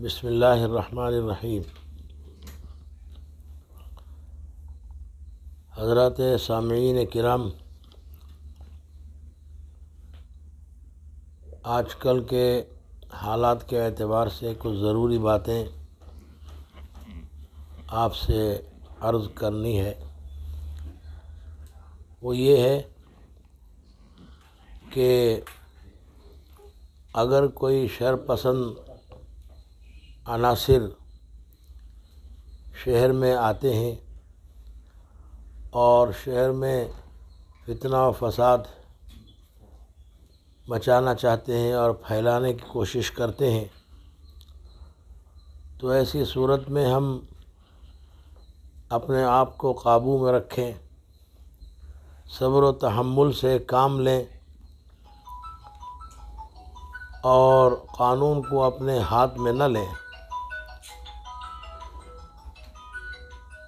बसमीम हज़रत सामीन करम आज कल के हालात के अतबार से कुछ ज़रूरी बातें आपसे अर्ज़ करनी है वो ये है कि अगर कोई शरपसंद अनासर शहर में आते हैं और शहर में फितना फसाद मचाना चाहते हैं और फैलाने की कोशिश करते हैं तो ऐसी सूरत में हम अपने आप को काबू में रखें सब्र तहमुल से काम लें और क़ानून को अपने हाथ में न लें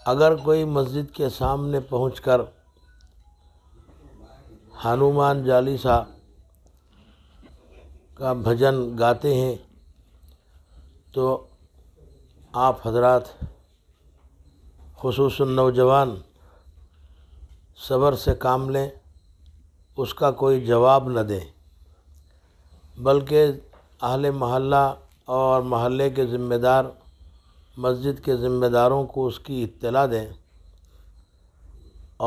अगर कोई मस्जिद के सामने पहुंचकर हनुमान जालीसा का भजन गाते हैं तो आप हजरात खसूस नौजवान सब्र से काम लें उसका कोई जवाब न दें बल्कि अहले महल्ला और महल्ले के ज़िम्मेदार मस्जिद के ज़िम्मेदारों को उसकी इत्तला दें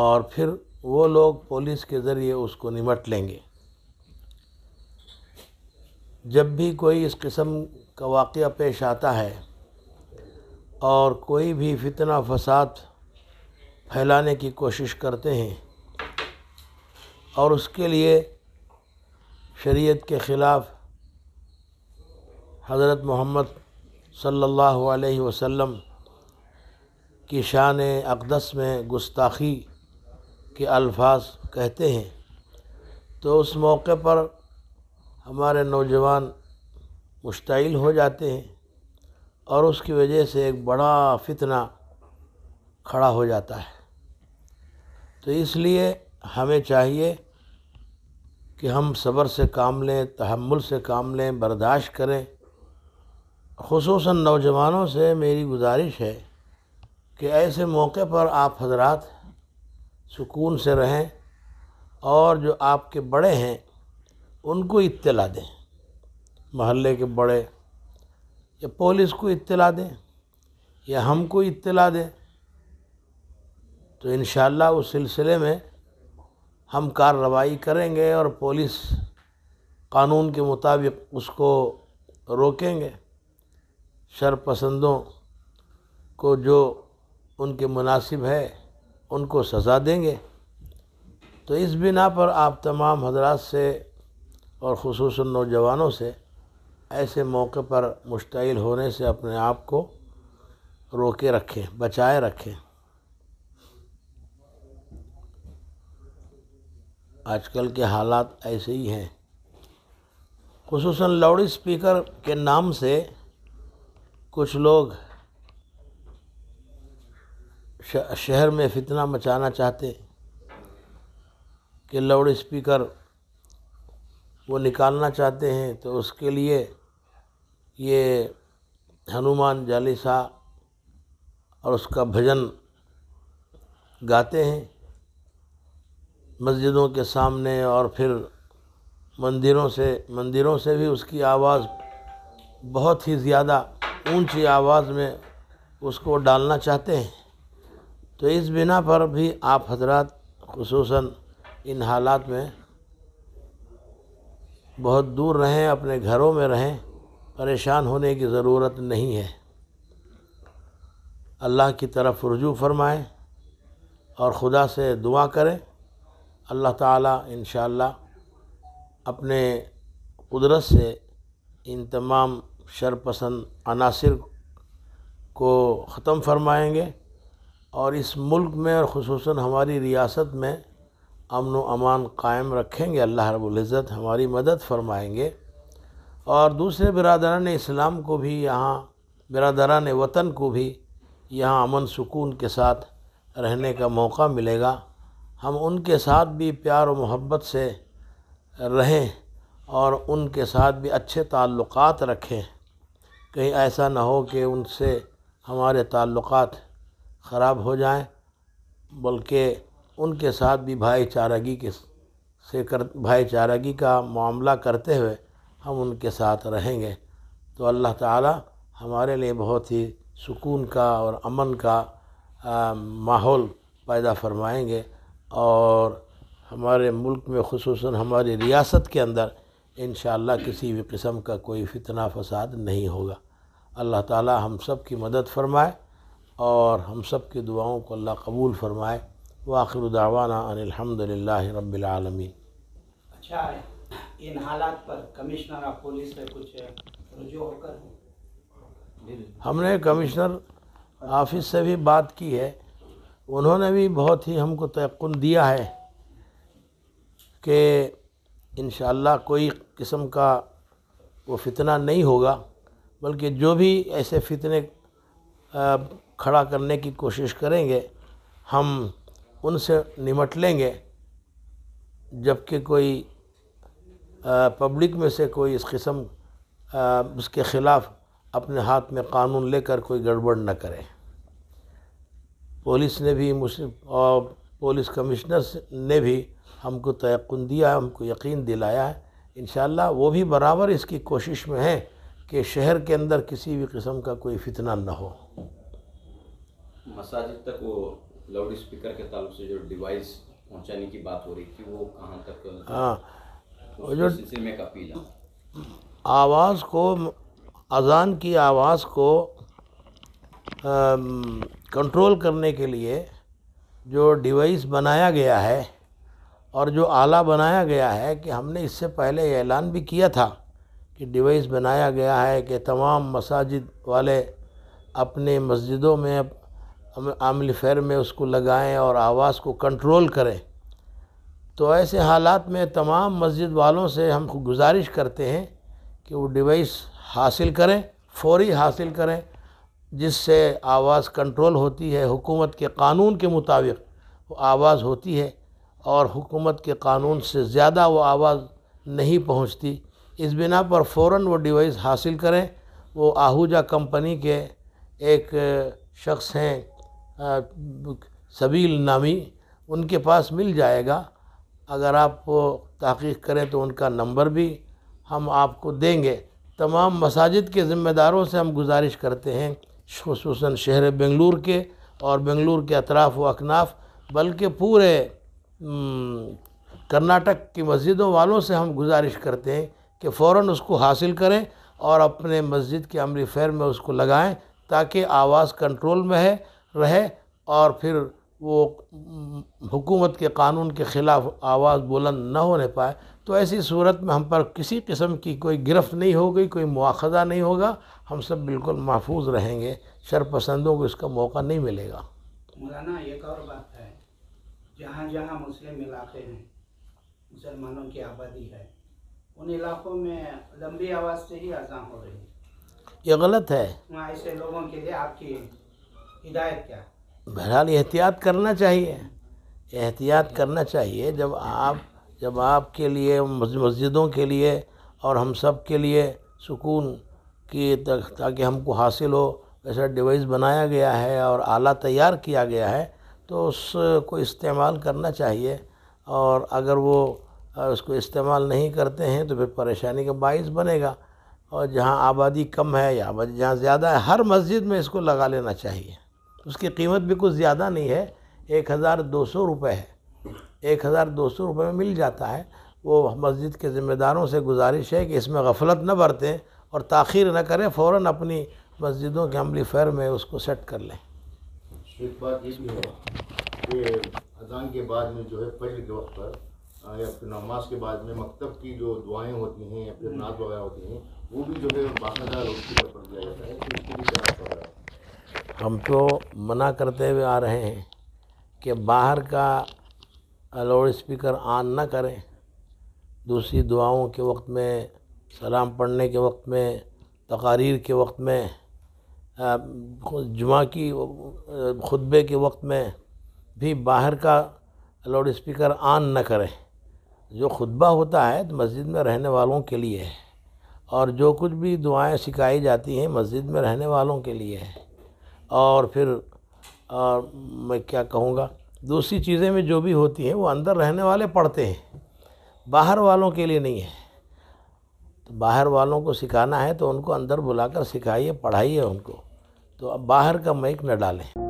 और फिर वो लोग पुलिस के ज़रिए उसको निमट लेंगे जब भी कोई इस किस्म का वाक़ पेश आता है और कोई भी फितना फसाद फैलाने की कोशिश करते हैं और उसके लिए शरीयत के ख़िलाफ़ हज़रत मोहम्मद सल्लल्लाहु अलैहि वसल्लम की शान अकदस में गुस्ताखी के अल्फाज कहते हैं तो उस मौके पर हमारे नौजवान मुश्तिल हो जाते हैं और उसकी वजह से एक बड़ा फितना खड़ा हो जाता है तो इसलिए हमें चाहिए कि हम सब्र से काम लें तहमुल से काम लें बर्दाश्त करें खसूस नौजवानों से मेरी गुजारिश है कि ऐसे मौके पर आप हजरात सुकून से रहें और जो आपके बड़े हैं उनको इतला दें महल्ले के बड़े या पुलिस को इतला दें या हमको इतला दें तो इन उस सिलसिले में हम कार्रवाई करेंगे और पुलिस कानून के मुताबिक उसको रोकेंगे शरपसंदों को जो उनके मुनासिब है उनको सज़ा देंगे तो इस बिना पर आप तमाम हजरात से और खसूस नौजवानों से ऐसे मौके पर मुश्तिल होने से अपने आप को रोके रखें बचाए रखें आजकल के हालात ऐसे ही हैं खसूस लाउड स्पीकर के नाम से कुछ लोग शहर में फितना मचाना चाहते कि लाउड स्पीकर वो निकालना चाहते हैं तो उसके लिए ये हनुमान चालीसा और उसका भजन गाते हैं मस्जिदों के सामने और फिर मंदिरों से मंदिरों से भी उसकी आवाज़ बहुत ही ज़्यादा ऊंची आवाज़ में उसको डालना चाहते हैं तो इस बिना पर भी आप हजरत खसूस इन हालात में बहुत दूर रहें अपने घरों में रहें परेशान होने की ज़रूरत नहीं है अल्लाह की तरफ रजू फरमाएं और ख़ुदा से दुआ करें अल्लाह ताला ताली अपने कुदरत से इन तमाम शरपसंद अनासर को ख़त्म फरमाएंगे और इस मुल्क में और खसूस हमारी रियासत में अमन अमान कायम रखेंगे अल्लाह रबुल्ज़त हमारी मदद फरमाएंगे और दूसरे बरदरान इस्लाम को भी यहाँ बरदरान वतन को भी यहाँ अमन सुकून के साथ रहने का मौका मिलेगा हम उनके साथ भी प्यार और मोहब्बत से रहें और उनके साथ भी अच्छे ताल्लुक़ात रखें कहीं ऐसा ना हो कि उनसे हमारे ताल्लुक़ ख़राब हो जाएं बल्कि उनके साथ भी भाईचारगी के से कर भाईचारगी का मामला करते हुए हम उनके साथ रहेंगे तो अल्लाह ताला हमारे लिए बहुत ही सुकून का और अमन का माहौल पैदा फरमाएंगे और हमारे मुल्क में खसूस हमारी रियासत के अंदर इन किसी भी किस्म का कोई फितना फसाद नहीं होगा अल्लाह ताला हम सब की मदद फरमाए और हम सब की दुआओं को अल्लाह कबूल फ़रमाए वाखिर दावाना अनिलहमदिल्ला रबालमीन अच्छा इन हालात पर कमिश्नर ऑफ पुलिस ने कुछ रुजू होकर हमने कमिश्नर ऑफिस से भी बात की है उन्होंने भी बहुत ही हमको तयन दिया है कि इन कोई किस्म का वो फितना नहीं होगा बल्कि जो भी ऐसे फितने खड़ा करने की कोशिश करेंगे हम उनसे निमट लेंगे जबकि कोई पब्लिक में से कोई इस किस्म उसके ख़िलाफ़ अपने हाथ में कानून लेकर कोई गड़बड़ न करे पुलिस ने भी मुस्लिम और पुलिस कमिश्नर ने भी हमको तयक़ुन दिया हमको यकीन दिलाया है इन वो भी बराबर इसकी कोशिश में हैं कि शहर के अंदर किसी भी किस्म का कोई फितना ना हो मसाजिद तक वो लाउड स्पीकर के ताल्लुक से जो डिवाइस पहुंचाने की बात हो रही थी वो कहाँ तक हाँ जो सिलसिले में काफ़ी आवाज़ को अजान की आवाज़ को आ, कंट्रोल करने के लिए जो डिवाइस बनाया गया है और जो आला बनाया गया है कि हमने इससे पहले ऐलान भी किया था कि डिवाइस बनाया गया है कि तमाम मसाजिद वाले अपने मस्जिदों में आमली फैर में उसको लगाएं और आवाज़ को कंट्रोल करें तो ऐसे हालात में तमाम मस्जिद वालों से हम गुजारिश करते हैं कि वो डिवाइस हासिल करें फौरी हासिल करें जिससे आवाज़ कंट्रोल होती है हुकूमत के कानून के मुताबिक वो आवाज़ होती है और हुकूमत के कानून से ज़्यादा वो आवाज़ नहीं पहुंचती इस बिना पर फ़ौर वो डिवाइस हासिल करें वो आहूजा कंपनी के एक शख्स हैं सबील नामी उनके पास मिल जाएगा अगर आप तहकीक करें तो उनका नंबर भी हम आपको देंगे तमाम मसाजिद के ज़िम्मेदारों से हम गुजारिश करते हैं खसूस शहर बेंगलुरु के और बेंगलुरु के अतराफ़ व अकनाफ बल्कि पूरे कर्नाटक की मस्जिदों वालों से हम गुजारिश करते हैं कि फ़ौर उसको हासिल करें और अपने मस्जिद के अमली फ़ैर में उसको लगाएँ ताकि आवाज़ कंट्रोल में है रहे और फिर वो हुकूमत के कानून के ख़िलाफ़ आवाज़ बुलंद न होने पाए तो ऐसी सूरत में हम पर किसी किस्म की कोई गिरफ्त नहीं होगी कोई मुआखजा नहीं होगा हम सब बिल्कुल महफूज रहेंगे शरपसंदों को इसका मौका नहीं मिलेगा मौलाना एक और बात है जहाँ जहाँ मुस्लिम इलाके हैं मुसलमानों की आबादी है उन इलाकों में लंबी आवाज से ही अजान हो रही है ये गलत है ऐसे हाँ, लोगों के लिए आपकी हिदायत क्या बहरहाल एहतियात करना चाहिए एहतियात करना चाहिए जब आप जब आपके लिए मस्जिदों के लिए और हम सब के लिए सुकून की ताकि हमको हासिल हो ऐसा डिवाइस बनाया गया है और आला तैयार किया गया है तो उसको इस्तेमाल करना चाहिए और अगर वो और उसको इस्तेमाल नहीं करते हैं तो फिर परेशानी का बायस बनेगा और जहाँ आबादी कम है या आबादी जहाँ ज़्यादा है हर मस्जिद में इसको लगा लेना चाहिए उसकी कीमत भी कुछ ज़्यादा नहीं है एक हज़ार दो सौ रुपये है एक हज़ार दो सौ रुपये में मिल जाता है वो मस्जिद के ज़िम्मेदारों से गुजारिश है कि इसमें गफलत न बरतें और ताखिर न करें फ़ौर अपनी मस्जिदों के अमली फ़ैर में उसको सेट कर लें तो एक बात ये भी है कि अजान के बाद में जो है पहले के वक्त पर या फिर नमाज के बाद में मकतब की जो दुआएं होती हैं या फिर हम्म। नात वगैरह होती हैं वो भी जो है बाकायदा रोशनी पर पढ़ दिया जाता है तो उसके लिए क्या होता है हम तो मना करते हुए आ रहे हैं कि बाहर का लाउड स्पीकर ऑन ना करें दूसरी दुआओं के वक्त में सलाम पढ़ने के वक्त में तकारीर के वक्त में जुमा की खुतबे के वक्त में भी बाहर का लाउड स्पीकर ऑन ना करें जो खुतबा होता है तो मस्जिद में रहने वालों के लिए है और जो कुछ भी दुआएं सिखाई जाती हैं मस्जिद में रहने वालों के लिए है और फिर और मैं क्या कहूँगा दूसरी चीज़ें में जो भी होती हैं वो अंदर रहने वाले पढ़ते हैं बाहर वालों के लिए नहीं है तो बाहर वालों को सिखाना है तो उनको अंदर बुलाकर सिखाइए पढ़ाइए उनको तो अब बाहर का मैक न डालें